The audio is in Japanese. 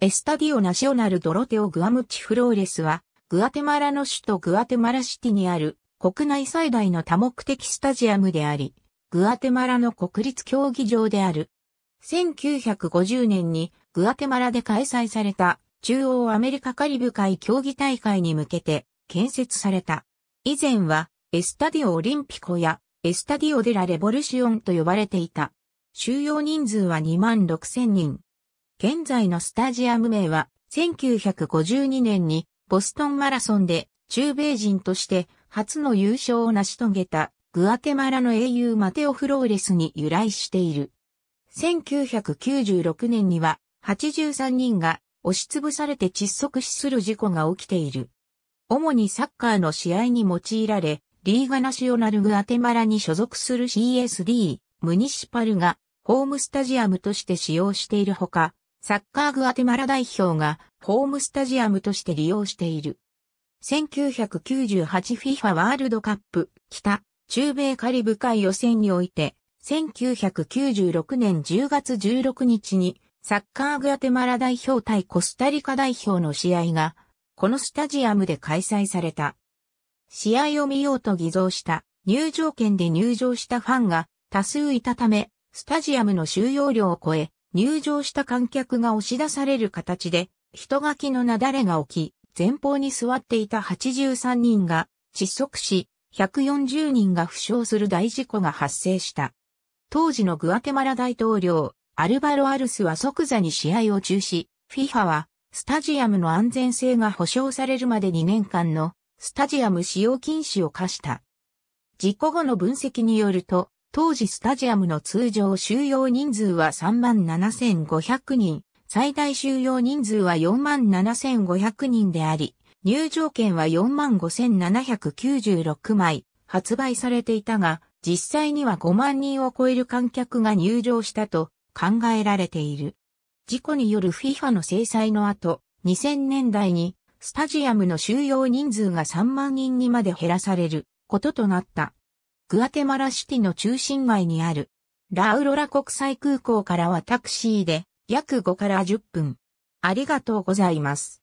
エスタディオナショナルドロテオ・グアムチ・フローレスは、グアテマラの首都グアテマラシティにある国内最大の多目的スタジアムであり、グアテマラの国立競技場である。1950年にグアテマラで開催された中央アメリカカリブ海競技大会に向けて建設された。以前はエスタディオオリンピコやエスタディオデラレボルシオンと呼ばれていた。収容人数は2万6千人。現在のスタジアム名は、1952年にボストンマラソンで中米人として初の優勝を成し遂げたグアテマラの英雄マテオ・フローレスに由来している。1996年には83人が押しつぶされて窒息死する事故が起きている。主にサッカーの試合に用いられ、リーガナショナルグアテマラに所属する CSD、ムニシパルがホームスタジアムとして使用しているほか、サッカーグアテマラ代表がホームスタジアムとして利用している。1998FIFA ワールドカップ北中米カリブ海予選において1996年10月16日にサッカーグアテマラ代表対コスタリカ代表の試合がこのスタジアムで開催された。試合を見ようと偽造した入場券で入場したファンが多数いたためスタジアムの収容量を超え入場した観客が押し出される形で、人垣の雪崩が起き、前方に座っていた83人が窒息し、140人が負傷する大事故が発生した。当時のグアテマラ大統領、アルバロ・アルスは即座に試合を中止、FIFA は、スタジアムの安全性が保障されるまで2年間の、スタジアム使用禁止を課した。事故後の分析によると、当時スタジアムの通常収容人数は37,500人、最大収容人数は47,500人であり、入場券は45,796枚発売されていたが、実際には5万人を超える観客が入場したと考えられている。事故による FIFA の制裁の後、2000年代にスタジアムの収容人数が3万人にまで減らされることとなった。グアテマラシティの中心街にある、ラウロラ国際空港からはタクシーで約5から10分。ありがとうございます。